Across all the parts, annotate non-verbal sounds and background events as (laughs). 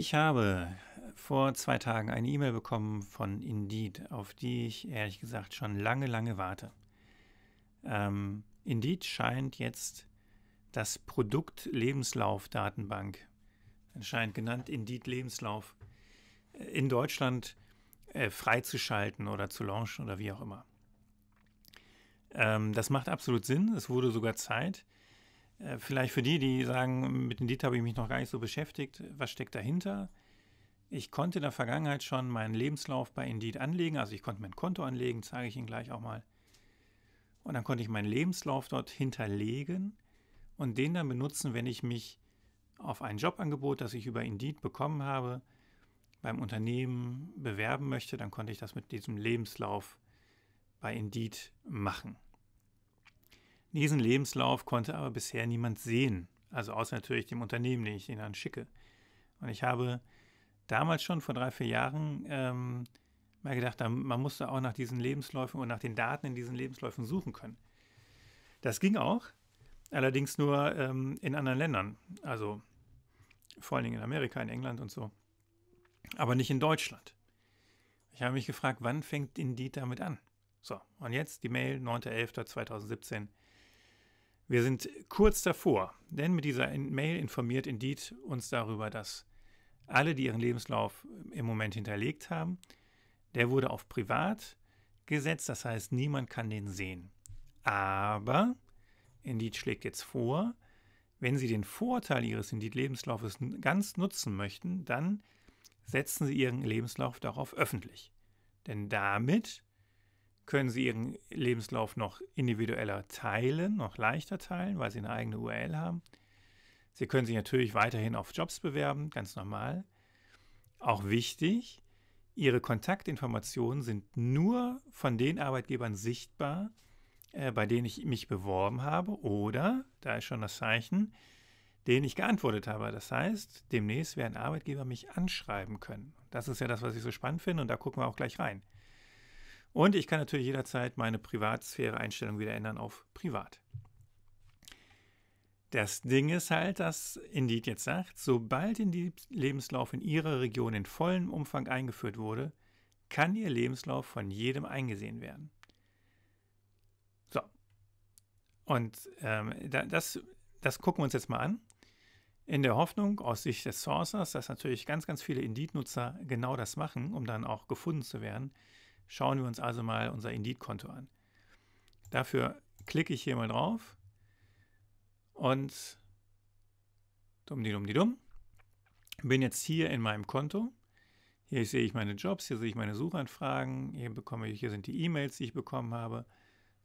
Ich habe vor zwei Tagen eine E-Mail bekommen von Indeed, auf die ich ehrlich gesagt schon lange, lange warte. Ähm, Indeed scheint jetzt das Produkt Lebenslauf Datenbank, anscheinend genannt Indeed Lebenslauf, äh, in Deutschland äh, freizuschalten oder zu launchen oder wie auch immer. Ähm, das macht absolut Sinn. Es wurde sogar Zeit. Äh, vielleicht für die, die sagen, mit Rendite habe ich mich noch gar nicht so beschäftigt, was steckt dahinter? Ich konnte in der Vergangenheit schon meinen Lebenslauf bei Indeed anlegen, also ich konnte mein Konto anlegen, zeige ich Ihnen gleich auch mal. Und dann konnte ich meinen Lebenslauf dort hinterlegen und den dann benutzen, wenn ich mich auf ein Jobangebot, das ich über Indeed bekommen habe, beim Unternehmen bewerben möchte, dann konnte ich das mit diesem Lebenslauf bei Indeed machen. Diesen Lebenslauf konnte aber bisher niemand sehen, also außer natürlich dem Unternehmen, den ich ihnen dann schicke. Und ich habe damals schon vor drei, vier Jahren ähm, mal gedacht, man musste auch nach diesen Lebensläufen und nach den Daten in diesen Lebensläufen suchen können. Das ging auch, allerdings nur ähm, in anderen Ländern, also vor allen Dingen in Amerika, in England und so, aber nicht in Deutschland. Ich habe mich gefragt, wann fängt Indeed damit an? So, und jetzt die Mail 9.11.2017. Wir sind kurz davor, denn mit dieser Mail informiert Indeed uns darüber, dass alle, die ihren Lebenslauf im Moment hinterlegt haben, der wurde auf privat gesetzt, das heißt, niemand kann den sehen. Aber Indeed schlägt jetzt vor, wenn Sie den Vorteil Ihres Indeed-Lebenslaufes ganz nutzen möchten, dann setzen Sie Ihren Lebenslauf darauf öffentlich. Denn damit können Sie Ihren Lebenslauf noch individueller teilen, noch leichter teilen, weil Sie eine eigene URL haben. Sie können sich natürlich weiterhin auf Jobs bewerben, ganz normal. Auch wichtig, Ihre Kontaktinformationen sind nur von den Arbeitgebern sichtbar, äh, bei denen ich mich beworben habe oder, da ist schon das Zeichen, denen ich geantwortet habe. Das heißt, demnächst werden Arbeitgeber mich anschreiben können. Das ist ja das, was ich so spannend finde und da gucken wir auch gleich rein. Und ich kann natürlich jederzeit meine Privatsphäre-Einstellung wieder ändern auf Privat. Das Ding ist halt, dass Indeed jetzt sagt, sobald Indeed Lebenslauf in Ihrer Region in vollem Umfang eingeführt wurde, kann Ihr Lebenslauf von jedem eingesehen werden. So. Und ähm, das, das gucken wir uns jetzt mal an. In der Hoffnung aus Sicht des Sourcers, dass natürlich ganz, ganz viele Indeed-Nutzer genau das machen, um dann auch gefunden zu werden, Schauen wir uns also mal unser Indeed-Konto an. Dafür klicke ich hier mal drauf und dumm die dumm dumm. Bin jetzt hier in meinem Konto. Hier sehe ich meine Jobs, hier sehe ich meine Suchanfragen, hier bekomme ich, hier sind die E-Mails, die ich bekommen habe,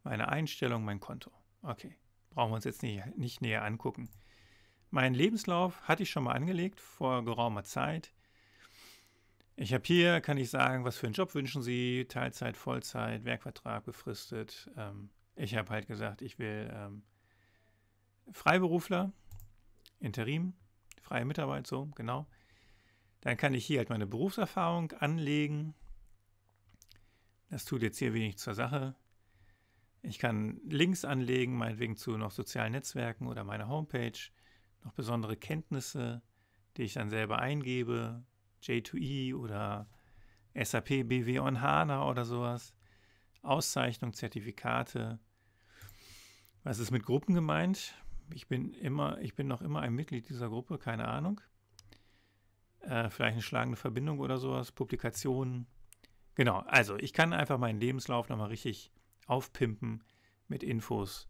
meine Einstellung, mein Konto. Okay, brauchen wir uns jetzt nicht, nicht näher angucken. Meinen Lebenslauf hatte ich schon mal angelegt vor geraumer Zeit. Ich habe hier, kann ich sagen, was für einen Job wünschen Sie, Teilzeit, Vollzeit, Werkvertrag befristet. Ähm, ich habe halt gesagt, ich will ähm, Freiberufler, Interim, freie Mitarbeit, so, genau. Dann kann ich hier halt meine Berufserfahrung anlegen. Das tut jetzt hier wenig zur Sache. Ich kann Links anlegen, meinetwegen zu noch sozialen Netzwerken oder meiner Homepage, noch besondere Kenntnisse, die ich dann selber eingebe, J2E oder SAP BW on HANA oder sowas. Auszeichnung, Zertifikate. Was ist mit Gruppen gemeint? Ich bin immer, ich bin noch immer ein Mitglied dieser Gruppe, keine Ahnung. Äh, vielleicht eine schlagende Verbindung oder sowas, Publikationen. Genau, also ich kann einfach meinen Lebenslauf nochmal richtig aufpimpen mit Infos,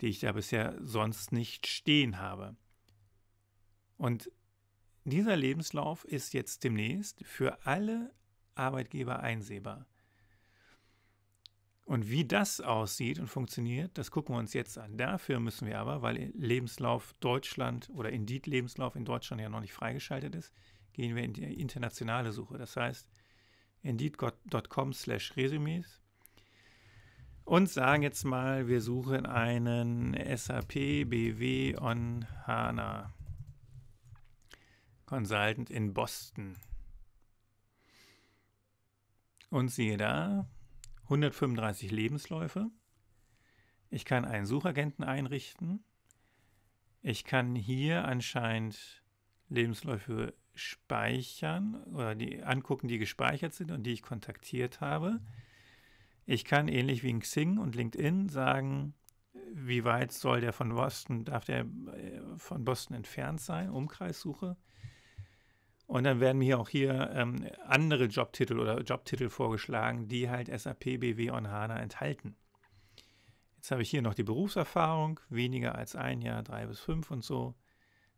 die ich da bisher sonst nicht stehen habe. Und dieser Lebenslauf ist jetzt demnächst für alle Arbeitgeber einsehbar. Und wie das aussieht und funktioniert, das gucken wir uns jetzt an. Dafür müssen wir aber, weil Lebenslauf Deutschland oder Indeed Lebenslauf in Deutschland ja noch nicht freigeschaltet ist, gehen wir in die internationale Suche. Das heißt, indeed.com slash resumes und sagen jetzt mal, wir suchen einen SAP BW on HANA. Consultant in Boston. Und siehe da, 135 Lebensläufe. Ich kann einen Suchagenten einrichten. Ich kann hier anscheinend Lebensläufe speichern oder die angucken, die gespeichert sind und die ich kontaktiert habe. Ich kann ähnlich wie in Xing und LinkedIn sagen, wie weit soll der von Boston, darf der äh, von Boston entfernt sein, Umkreissuche. Und dann werden mir auch hier ähm, andere Jobtitel oder Jobtitel vorgeschlagen, die halt SAP BW on HANA enthalten. Jetzt habe ich hier noch die Berufserfahrung, weniger als ein Jahr, drei bis fünf und so,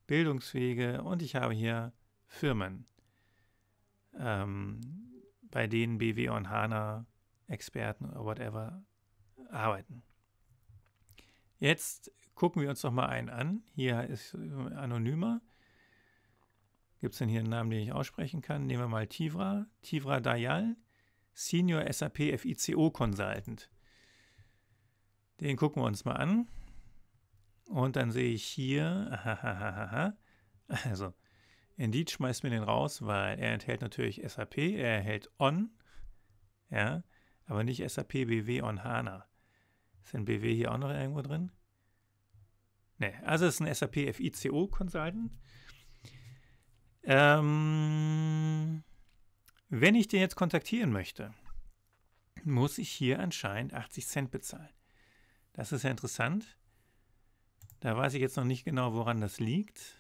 Bildungswege und ich habe hier Firmen, ähm, bei denen BW on HANA Experten oder whatever arbeiten. Jetzt gucken wir uns noch mal einen an. Hier ist äh, anonymer. Gibt es denn hier einen Namen, den ich aussprechen kann? Nehmen wir mal Tivra. Tivra Dayal, Senior SAP FICO Consultant. Den gucken wir uns mal an. Und dann sehe ich hier, (laughs) also Indeed schmeißt mir den raus, weil er enthält natürlich SAP, er enthält On, ja, aber nicht SAP BW on HANA. Ist denn BW hier auch noch irgendwo drin? Ne, also es ist ein SAP FICO Consultant. Ähm, wenn ich den jetzt kontaktieren möchte, muss ich hier anscheinend 80 Cent bezahlen. Das ist ja interessant. Da weiß ich jetzt noch nicht genau, woran das liegt.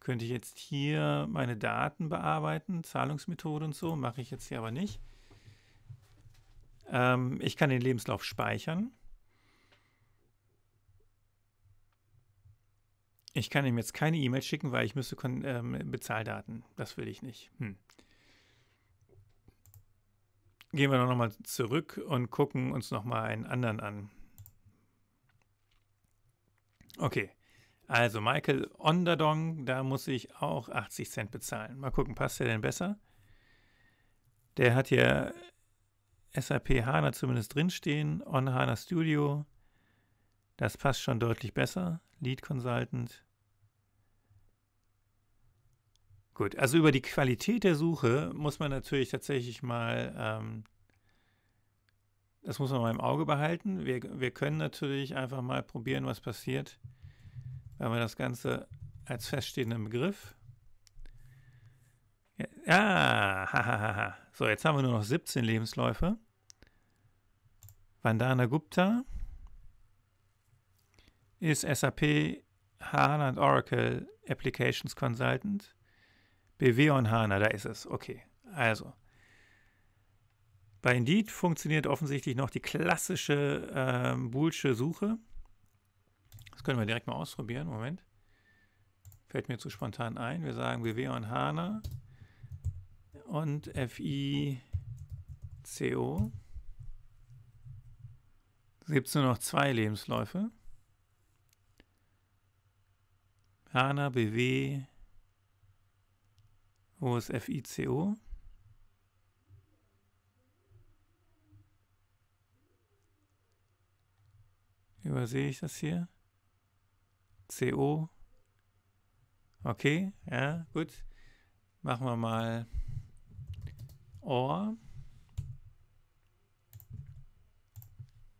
Könnte ich jetzt hier meine Daten bearbeiten, Zahlungsmethode und so, mache ich jetzt hier aber nicht. Ähm, ich kann den Lebenslauf speichern. Ich kann ihm jetzt keine E-Mail schicken, weil ich müsste ähm, Bezahldaten. Das will ich nicht. Hm. Gehen wir nochmal zurück und gucken uns nochmal einen anderen an. Okay, also Michael Onderdong, da muss ich auch 80 Cent bezahlen. Mal gucken, passt der denn besser? Der hat hier SAP HANA zumindest drinstehen, On HANA Studio. Das passt schon deutlich besser. Lead Consultant. Gut, also über die Qualität der Suche muss man natürlich tatsächlich mal, ähm, das muss man mal im Auge behalten. Wir, wir können natürlich einfach mal probieren, was passiert, wenn wir das Ganze als feststehenden Begriff. Ja, ah, hahaha. So, jetzt haben wir nur noch 17 Lebensläufe. Vandana Gupta ist SAP HANA und Oracle Applications Consultant. BW und HANA, da ist es. Okay, also. Bei Indeed funktioniert offensichtlich noch die klassische ähm, Boolsche Suche. Das können wir direkt mal ausprobieren. Moment. Fällt mir zu spontan ein. Wir sagen BW und HANA und FICO. Es gibt nur noch zwei Lebensläufe. HANA, BW, wo ist FICO? Übersehe ich das hier? CO. Okay, ja, gut. Machen wir mal OR.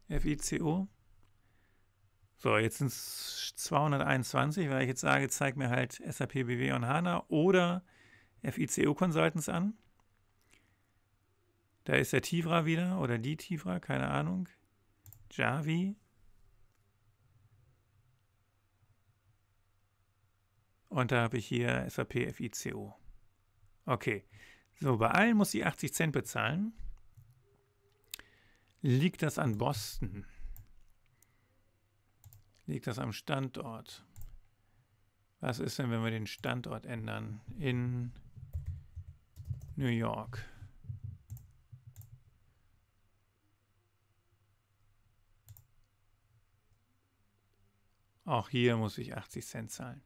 FICO. So, jetzt sind es 221, weil ich jetzt sage, zeig mir halt SAP BW und HANA oder FICO Consultants an. Da ist der Tivra wieder oder die Tivra, keine Ahnung. Javi. Und da habe ich hier SAP FICO. Okay. So, bei allen muss sie 80 Cent bezahlen. Liegt das an Boston? Liegt das am Standort? Was ist denn, wenn wir den Standort ändern? In New York. Auch hier muss ich 80 Cent zahlen.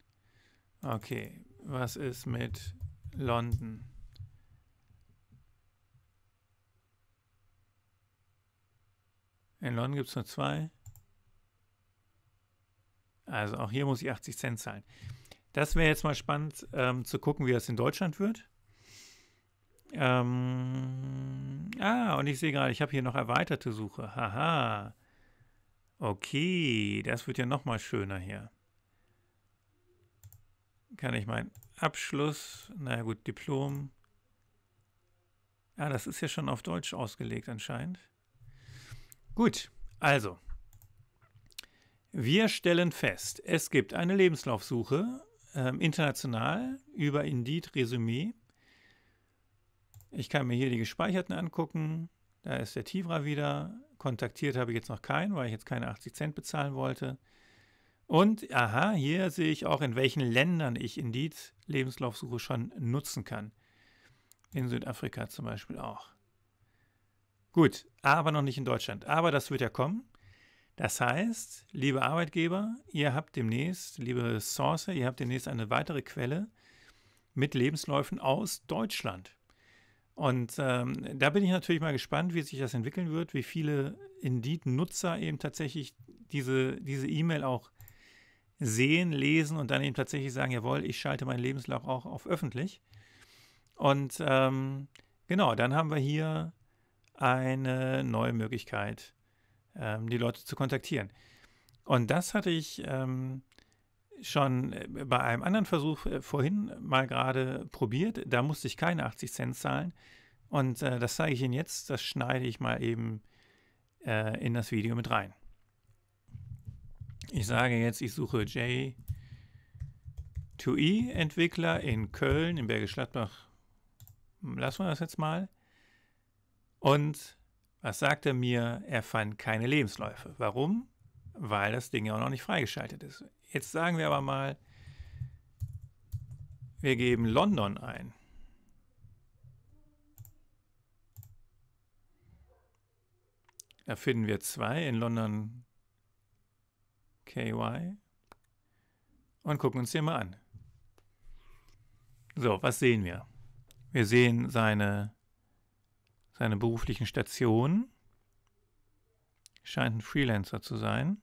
Okay, was ist mit London? In London gibt es nur zwei. Also auch hier muss ich 80 Cent zahlen. Das wäre jetzt mal spannend ähm, zu gucken, wie das in Deutschland wird. Ähm, ah, und ich sehe gerade, ich habe hier noch erweiterte Suche. Haha. Okay, das wird ja nochmal schöner hier. Kann ich meinen Abschluss, naja gut, Diplom. Ah, das ist ja schon auf Deutsch ausgelegt anscheinend. Gut, also. Wir stellen fest, es gibt eine Lebenslaufsuche, äh, international, über Indeed Resümee. Ich kann mir hier die gespeicherten angucken. Da ist der Tivra wieder. Kontaktiert habe ich jetzt noch keinen, weil ich jetzt keine 80 Cent bezahlen wollte. Und aha, hier sehe ich auch, in welchen Ländern ich Indeed Lebenslaufsuche schon nutzen kann. In Südafrika zum Beispiel auch. Gut, aber noch nicht in Deutschland. Aber das wird ja kommen. Das heißt, liebe Arbeitgeber, ihr habt demnächst, liebe Source, ihr habt demnächst eine weitere Quelle mit Lebensläufen aus Deutschland. Und ähm, da bin ich natürlich mal gespannt, wie sich das entwickeln wird, wie viele Indeed-Nutzer eben tatsächlich diese E-Mail e auch sehen, lesen und dann eben tatsächlich sagen, jawohl, ich schalte meinen Lebenslauf auch auf öffentlich. Und ähm, genau, dann haben wir hier eine neue Möglichkeit, ähm, die Leute zu kontaktieren. Und das hatte ich ähm, schon äh, bei einem anderen Versuch äh, vorhin mal gerade probiert. Da musste ich keine 80 Cent zahlen. Und äh, das zeige ich Ihnen jetzt. Das schneide ich mal eben äh, in das Video mit rein. Ich sage jetzt, ich suche J2E-Entwickler e in Köln, in Bergisch Gladbach. Hm, lassen wir das jetzt mal. Und was sagt er mir? Er fand keine Lebensläufe. Warum? Weil das Ding ja auch noch nicht freigeschaltet ist. Jetzt sagen wir aber mal, wir geben London ein. Da finden wir zwei in London KY und gucken uns hier mal an. So, was sehen wir? Wir sehen seine, seine beruflichen Stationen. Scheint ein Freelancer zu sein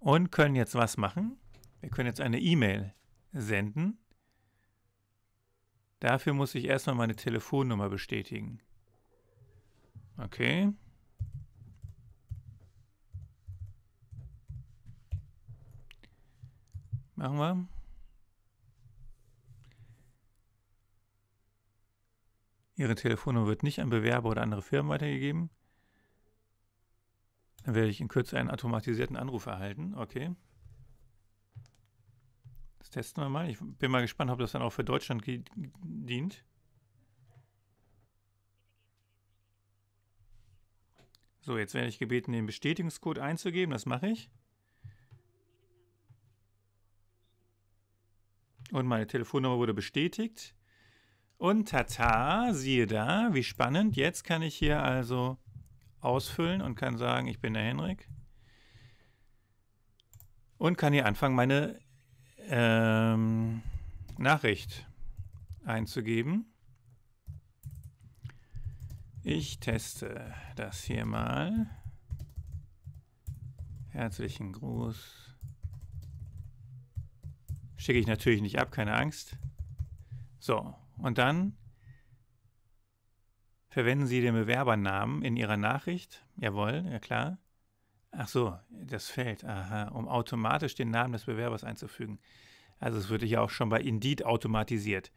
und können jetzt was machen? Wir können jetzt eine E-Mail senden. Dafür muss ich erstmal meine Telefonnummer bestätigen. Okay. Machen wir. Ihre Telefonnummer wird nicht an Bewerber oder andere Firmen weitergegeben. Dann werde ich in Kürze einen automatisierten Anruf erhalten. Okay. Das testen wir mal. Ich bin mal gespannt, ob das dann auch für Deutschland dient. So, jetzt werde ich gebeten, den Bestätigungscode einzugeben. Das mache ich. Und meine Telefonnummer wurde bestätigt. Und tata, siehe da, wie spannend. Jetzt kann ich hier also ausfüllen und kann sagen, ich bin der Henrik. Und kann hier anfangen, meine ähm, Nachricht einzugeben. Ich teste das hier mal. Herzlichen Gruß. Schicke ich natürlich nicht ab, keine Angst. So, und dann Verwenden Sie den Bewerbernamen in Ihrer Nachricht? Jawohl, ja klar. Ach so, das Feld, aha, um automatisch den Namen des Bewerbers einzufügen. Also es wird ja auch schon bei Indeed automatisiert.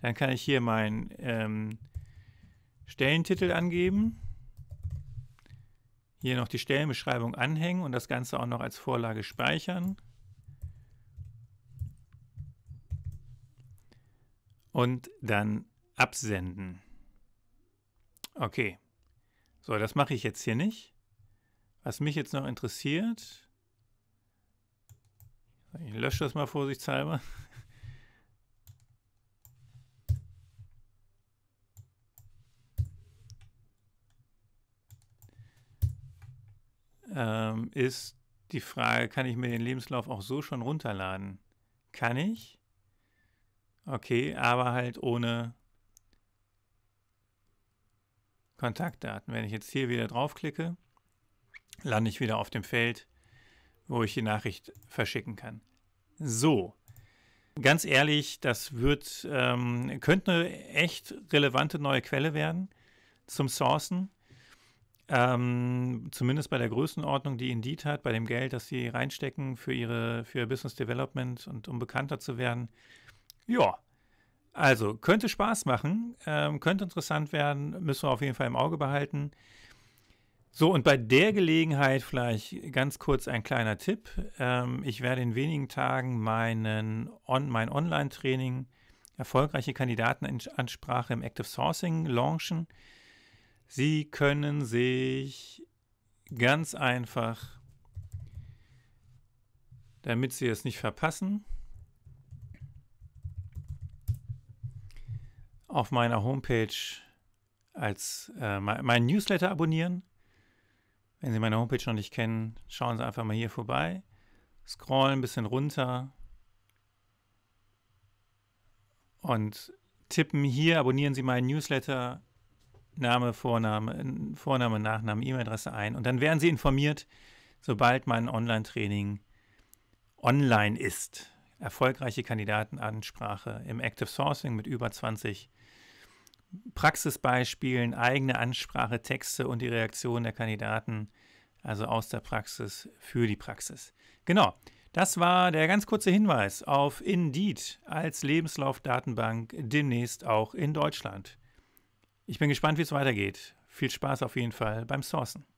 Dann kann ich hier meinen ähm, Stellentitel angeben, hier noch die Stellenbeschreibung anhängen und das Ganze auch noch als Vorlage speichern. Und dann absenden. Okay. So, das mache ich jetzt hier nicht. Was mich jetzt noch interessiert, ich lösche das mal vorsichtshalber. Ähm, ist die Frage, kann ich mir den Lebenslauf auch so schon runterladen? Kann ich? Okay, aber halt ohne Kontaktdaten. Wenn ich jetzt hier wieder draufklicke, lande ich wieder auf dem Feld, wo ich die Nachricht verschicken kann. So, ganz ehrlich, das wird, ähm, könnte eine echt relevante neue Quelle werden zum Sourcen. Ähm, zumindest bei der Größenordnung, die Indeed hat, bei dem Geld, das sie reinstecken für ihre für ihr Business Development und um bekannter zu werden. Ja, also, könnte Spaß machen, ähm, könnte interessant werden, müssen wir auf jeden Fall im Auge behalten. So, und bei der Gelegenheit vielleicht ganz kurz ein kleiner Tipp. Ähm, ich werde in wenigen Tagen meinen on, mein Online-Training erfolgreiche Kandidatenansprache im Active Sourcing launchen. Sie können sich ganz einfach, damit Sie es nicht verpassen, auf meiner Homepage als äh, meinen Newsletter abonnieren. Wenn Sie meine Homepage noch nicht kennen, schauen Sie einfach mal hier vorbei. Scrollen ein bisschen runter und tippen hier, abonnieren Sie meinen Newsletter, Name, Vorname, Vorname, Nachname, E-Mail-Adresse ein und dann werden Sie informiert, sobald mein Online-Training online ist. Erfolgreiche Kandidatenansprache im Active Sourcing mit über 20 Praxisbeispielen, eigene Ansprache, Texte und die Reaktion der Kandidaten, also aus der Praxis für die Praxis. Genau, das war der ganz kurze Hinweis auf Indeed als Lebenslaufdatenbank demnächst auch in Deutschland. Ich bin gespannt, wie es weitergeht. Viel Spaß auf jeden Fall beim Sourcen.